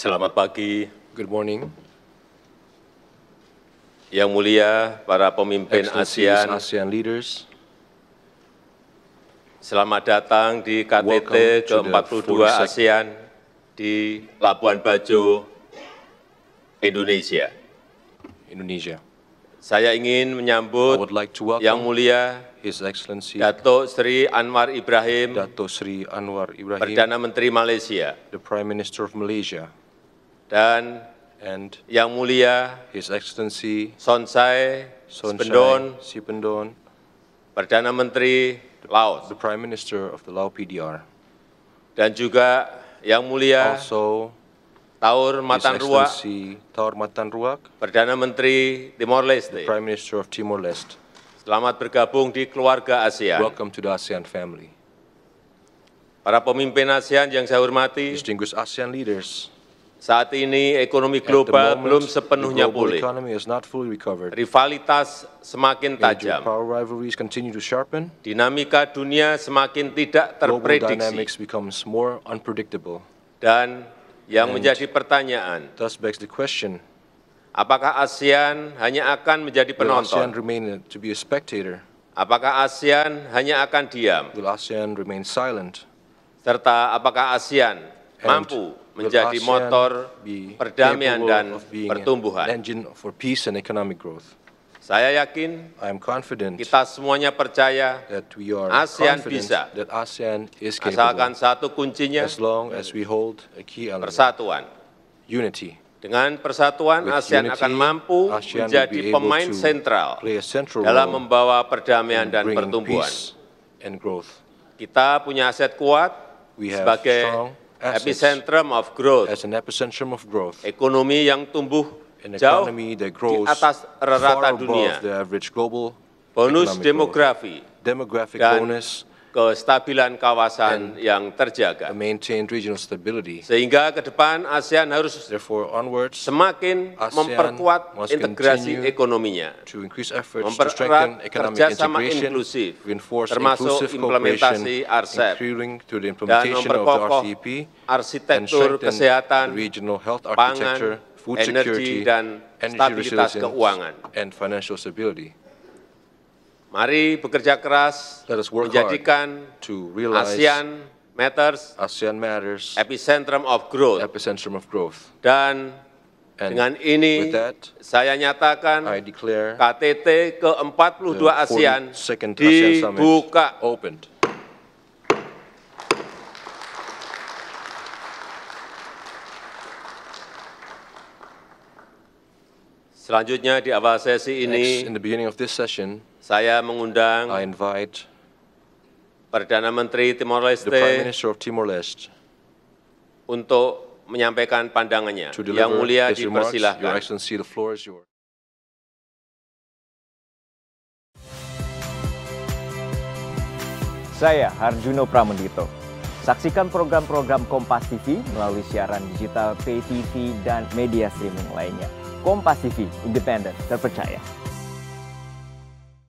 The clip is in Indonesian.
Selamat pagi. Good morning. Yang mulia para pemimpin ASEAN. ASEAN leaders. Selamat datang di KTT ke-42 ASEAN di Labuan Bajo, Indonesia. Indonesia. Saya ingin menyambut like yang mulia His Excellency Dato Sri Anwar Ibrahim, Dato Sri Anwar Ibrahim, Perdana Menteri Malaysia, the Prime Minister of Malaysia, dan and Yang Mulia His Excellency Sonsai Sipendon Sipendon Perdana Menteri Laos the Prime Minister of the Lao PDR dan juga Yang Mulia also Taur Matan Ruak Taur Matan Ruak Perdana Menteri Timor Leste the Prime Minister of Timor Leste Selamat bergabung di keluarga ASEAN Welcome to the ASEAN family Para pemimpin ASEAN yang saya hormati Distinguished ASEAN leaders saat ini ekonomi global belum sepenuhnya pulih. Rivalitas semakin tajam. Dinamika dunia semakin tidak terprediksi. Dan yang menjadi pertanyaan, apakah ASEAN hanya akan menjadi penonton? Apakah ASEAN hanya akan diam? Serta apakah ASEAN mampu menjadi motor perdamaian dan pertumbuhan. Saya yakin kita semuanya percaya ASEAN bisa that asalkan satu kuncinya persatuan. Dengan persatuan, ASEAN akan mampu menjadi pemain sentral dalam membawa perdamaian dan pertumbuhan. Kita punya aset kuat sebagai as epicentrum of growth. As an epicentrum of growth. Ekonomi yang tumbuh an jauh that grows di atas rata dunia. The average global Bonus demografi demographic dan bonus kestabilan kawasan yang terjaga. Sehingga ke depan ASEAN harus semakin memperkuat integrasi ekonominya, mempererat kerjasama inklusif, termasuk implementasi RCEP, dan memperkokoh e arsitektur kesehatan, pangan, energi, dan stabilitas keuangan. Mari bekerja keras menjadikan to ASEAN Matters, ASEAN Matters epicentrum of growth. Epicentrum of growth. Dan And dengan ini that, saya nyatakan I KTT ke-42 ASEAN dibuka. Opened. Selanjutnya di awal sesi ini Next, in the beginning of this session saya mengundang I invite Perdana Menteri Timor Leste the Prime Minister of Timor Leste untuk menyampaikan pandangannya. Yang mulia dipersilahkan. Your Excellency, the floor is yours. Saya Harjuno Pramendito. Saksikan program-program Kompas TV melalui siaran digital, pay TV, dan media streaming lainnya. Kompas TV, independen, terpercaya.